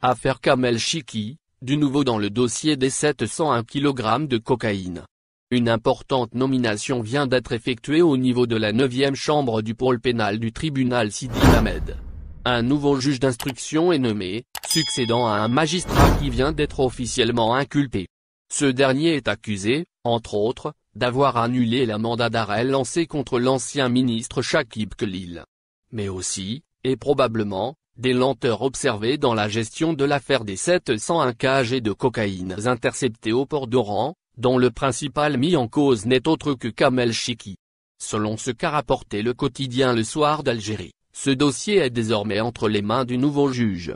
Affaire Kamel Chiki, du nouveau dans le dossier des 701 kg de cocaïne. Une importante nomination vient d'être effectuée au niveau de la 9e chambre du pôle pénal du tribunal Sidi Ahmed. Un nouveau juge d'instruction est nommé, succédant à un magistrat qui vient d'être officiellement inculpé. Ce dernier est accusé, entre autres, d'avoir annulé la mandat d'arrêt lancé contre l'ancien ministre Shakib Khalil. Mais aussi, et probablement, des lenteurs observées dans la gestion de l'affaire des 701 et de cocaïnes interceptées au port d'Oran, dont le principal mis en cause n'est autre que Kamel Chiki. Selon ce qu'a rapporté le quotidien Le Soir d'Algérie, ce dossier est désormais entre les mains du nouveau juge.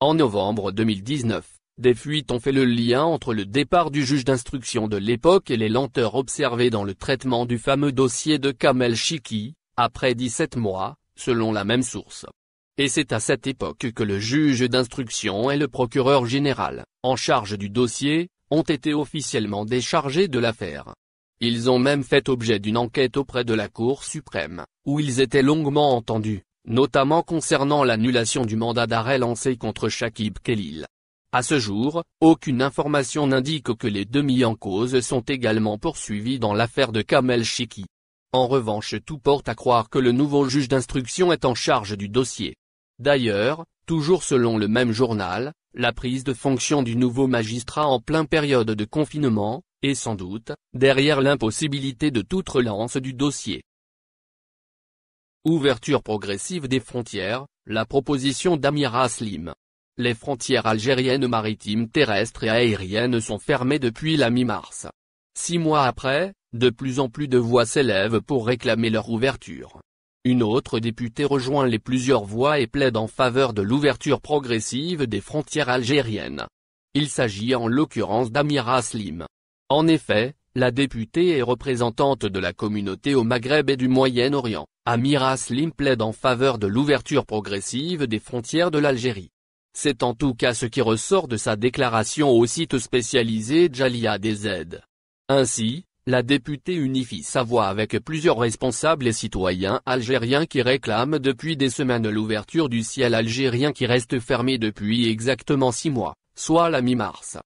En novembre 2019, des fuites ont fait le lien entre le départ du juge d'instruction de l'époque et les lenteurs observées dans le traitement du fameux dossier de Kamel Chiki, après 17 mois, selon la même source. Et c'est à cette époque que le juge d'instruction et le procureur général, en charge du dossier, ont été officiellement déchargés de l'affaire. Ils ont même fait objet d'une enquête auprès de la Cour suprême, où ils étaient longuement entendus, notamment concernant l'annulation du mandat d'arrêt lancé contre Shakib Khalil. À ce jour, aucune information n'indique que les deux en cause sont également poursuivis dans l'affaire de Kamel Shiki. En revanche tout porte à croire que le nouveau juge d'instruction est en charge du dossier. D'ailleurs, toujours selon le même journal, la prise de fonction du nouveau magistrat en plein période de confinement, est sans doute, derrière l'impossibilité de toute relance du dossier. Ouverture progressive des frontières, la proposition d'Amira Slim. Les frontières algériennes maritimes terrestres et aériennes sont fermées depuis la mi-mars. Six mois après, de plus en plus de voix s'élèvent pour réclamer leur ouverture. Une autre députée rejoint les plusieurs voix et plaide en faveur de l'ouverture progressive des frontières algériennes. Il s'agit en l'occurrence d'Amira Slim. En effet, la députée est représentante de la communauté au Maghreb et du Moyen-Orient, Amira Slim plaide en faveur de l'ouverture progressive des frontières de l'Algérie. C'est en tout cas ce qui ressort de sa déclaration au site spécialisé Jalia DZ. Ainsi, la députée unifie sa voix avec plusieurs responsables et citoyens algériens qui réclament depuis des semaines l'ouverture du ciel algérien qui reste fermé depuis exactement six mois, soit la mi-mars.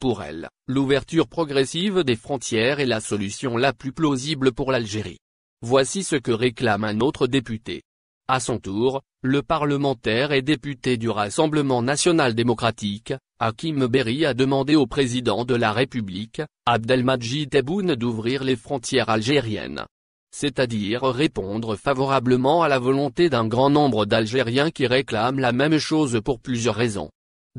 Pour elle, l'ouverture progressive des frontières est la solution la plus plausible pour l'Algérie. Voici ce que réclame un autre député. À son tour, le parlementaire et député du Rassemblement national démocratique, Hakim Berry a demandé au président de la République, Abdelmadjid Tebboune d'ouvrir les frontières algériennes. C'est-à-dire répondre favorablement à la volonté d'un grand nombre d'Algériens qui réclament la même chose pour plusieurs raisons.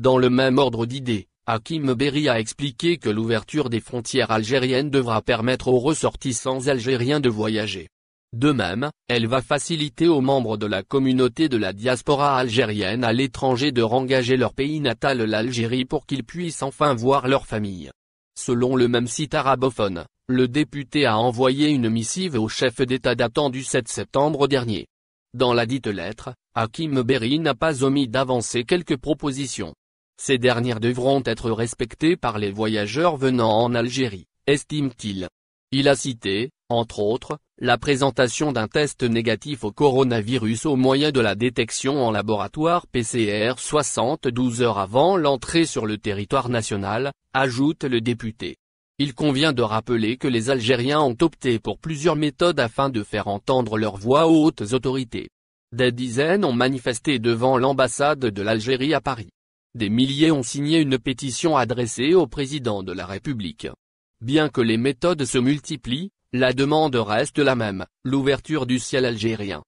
Dans le même ordre d'idées, Hakim Berry a expliqué que l'ouverture des frontières algériennes devra permettre aux ressortissants algériens de voyager de même, elle va faciliter aux membres de la communauté de la diaspora algérienne à l'étranger de rengager leur pays natal l'Algérie pour qu'ils puissent enfin voir leur famille. Selon le même site arabophone, le député a envoyé une missive au chef d'État datant du 7 septembre dernier. Dans la dite lettre, Hakim Berry n'a pas omis d'avancer quelques propositions. Ces dernières devront être respectées par les voyageurs venant en Algérie, estime-t-il. Il a cité, entre autres, la présentation d'un test négatif au coronavirus au moyen de la détection en laboratoire PCR 72 heures avant l'entrée sur le territoire national, ajoute le député. Il convient de rappeler que les Algériens ont opté pour plusieurs méthodes afin de faire entendre leur voix aux hautes autorités. Des dizaines ont manifesté devant l'ambassade de l'Algérie à Paris. Des milliers ont signé une pétition adressée au président de la République. Bien que les méthodes se multiplient, la demande reste la même, l'ouverture du ciel algérien.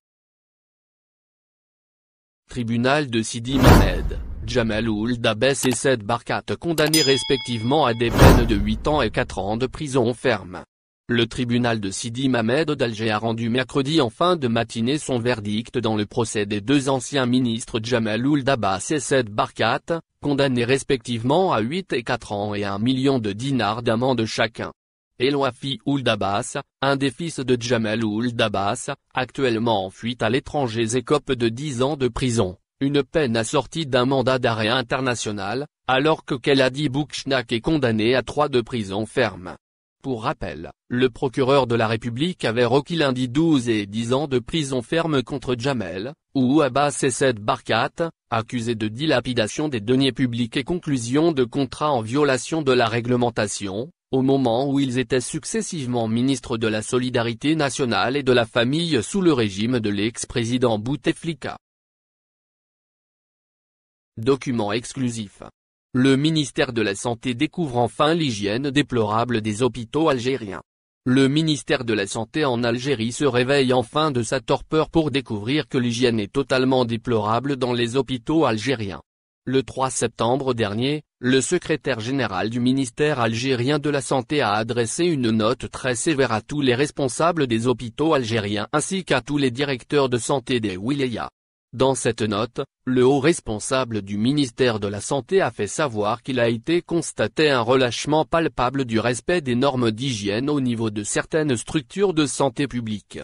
Tribunal de Sidi Mamed, jamal Ould Dabès et Sed Barkat condamnés respectivement à des peines de 8 ans et 4 ans de prison ferme. Le tribunal de Sidi Mamed d'Alger a rendu mercredi en fin de matinée son verdict dans le procès des deux anciens ministres Jamal Ould Abbas et Sed Barkat, condamnés respectivement à 8 et 4 ans et 1 million de dinars d'amende chacun. Elouafi Ould Abbas, un des fils de Jamel Ould Abbas, actuellement en fuite à l'étranger écope de 10 ans de prison, une peine assortie d'un mandat d'arrêt international, alors que Keladi Boukchnak est condamné à 3 de prison ferme. Pour rappel, le procureur de la République avait requis lundi 12 et 10 ans de prison ferme contre Jamel, ou Abbas et Sed Barkat, accusés de dilapidation des deniers publics et conclusion de contrats en violation de la réglementation, au moment où ils étaient successivement ministres de la Solidarité nationale et de la Famille sous le régime de l'ex-président Bouteflika. Document exclusif. Le ministère de la Santé découvre enfin l'hygiène déplorable des hôpitaux algériens. Le ministère de la Santé en Algérie se réveille enfin de sa torpeur pour découvrir que l'hygiène est totalement déplorable dans les hôpitaux algériens. Le 3 septembre dernier, le secrétaire général du ministère algérien de la Santé a adressé une note très sévère à tous les responsables des hôpitaux algériens ainsi qu'à tous les directeurs de santé des wilayas. Dans cette note, le haut responsable du ministère de la Santé a fait savoir qu'il a été constaté un relâchement palpable du respect des normes d'hygiène au niveau de certaines structures de santé publique.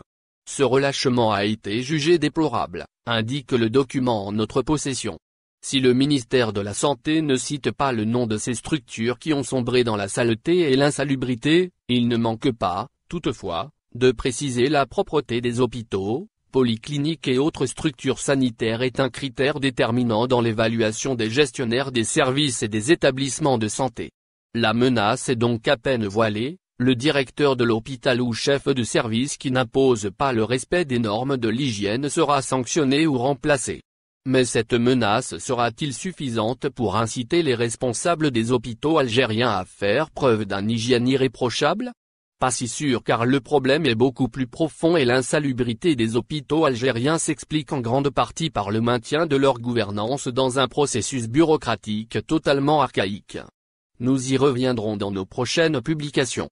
Ce relâchement a été jugé déplorable, indique le document en notre possession si le ministère de la Santé ne cite pas le nom de ces structures qui ont sombré dans la saleté et l'insalubrité, il ne manque pas, toutefois, de préciser la propreté des hôpitaux, polycliniques et autres structures sanitaires est un critère déterminant dans l'évaluation des gestionnaires des services et des établissements de santé. La menace est donc à peine voilée, le directeur de l'hôpital ou chef de service qui n'impose pas le respect des normes de l'hygiène sera sanctionné ou remplacé. Mais cette menace sera-t-il suffisante pour inciter les responsables des hôpitaux algériens à faire preuve d'un hygiène irréprochable Pas si sûr car le problème est beaucoup plus profond et l'insalubrité des hôpitaux algériens s'explique en grande partie par le maintien de leur gouvernance dans un processus bureaucratique totalement archaïque. Nous y reviendrons dans nos prochaines publications.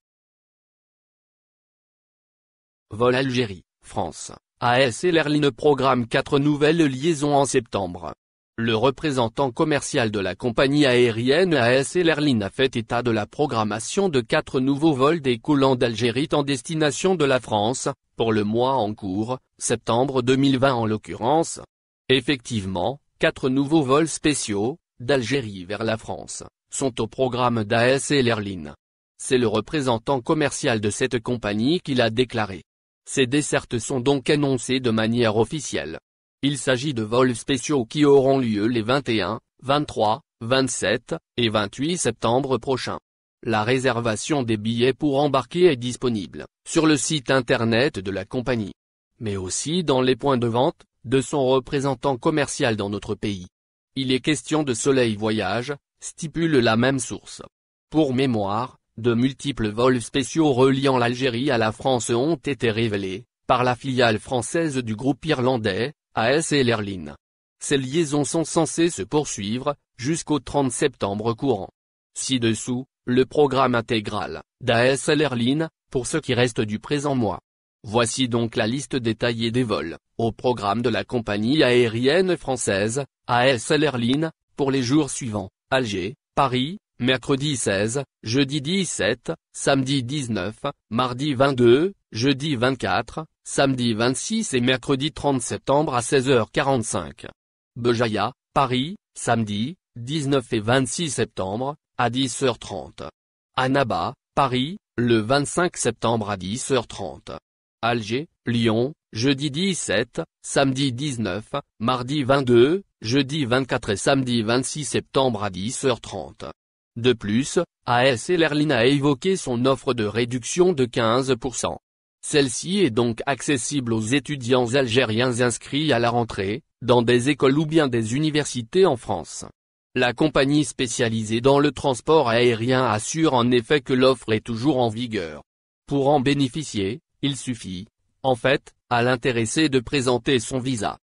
Vol Algérie, France AS et programme quatre nouvelles liaisons en septembre. Le représentant commercial de la compagnie aérienne AS et a fait état de la programmation de quatre nouveaux vols découlant d'Algérie en destination de la France, pour le mois en cours, septembre 2020 en l'occurrence. Effectivement, quatre nouveaux vols spéciaux, d'Algérie vers la France, sont au programme d'AS et C'est le représentant commercial de cette compagnie qui l'a déclaré. Ces dessertes sont donc annoncées de manière officielle. Il s'agit de vols spéciaux qui auront lieu les 21, 23, 27 et 28 septembre prochains. La réservation des billets pour embarquer est disponible sur le site internet de la compagnie, mais aussi dans les points de vente de son représentant commercial dans notre pays. Il est question de Soleil Voyage, stipule la même source. Pour mémoire, de multiples vols spéciaux reliant l'Algérie à la France ont été révélés, par la filiale française du groupe irlandais, ASL Airlines. Ces liaisons sont censées se poursuivre, jusqu'au 30 septembre courant. Ci-dessous, le programme intégral, d'ASL Airlines, pour ce qui reste du présent mois. Voici donc la liste détaillée des vols, au programme de la compagnie aérienne française, ASL Airlines, pour les jours suivants, Alger, Paris, mercredi 16, jeudi 17, samedi 19, mardi 22, jeudi 24, samedi 26 et mercredi 30 septembre à 16h45. Bejaïa, Paris, samedi, 19 et 26 septembre, à 10h30. Annaba, Paris, le 25 septembre à 10h30. Alger, Lyon, jeudi 17, samedi 19, mardi 22, jeudi 24 et samedi 26 septembre à 10h30. De plus, ASL Erlin a évoqué son offre de réduction de 15%. Celle-ci est donc accessible aux étudiants algériens inscrits à la rentrée, dans des écoles ou bien des universités en France. La compagnie spécialisée dans le transport aérien assure en effet que l'offre est toujours en vigueur. Pour en bénéficier, il suffit, en fait, à l'intéressé de présenter son visa.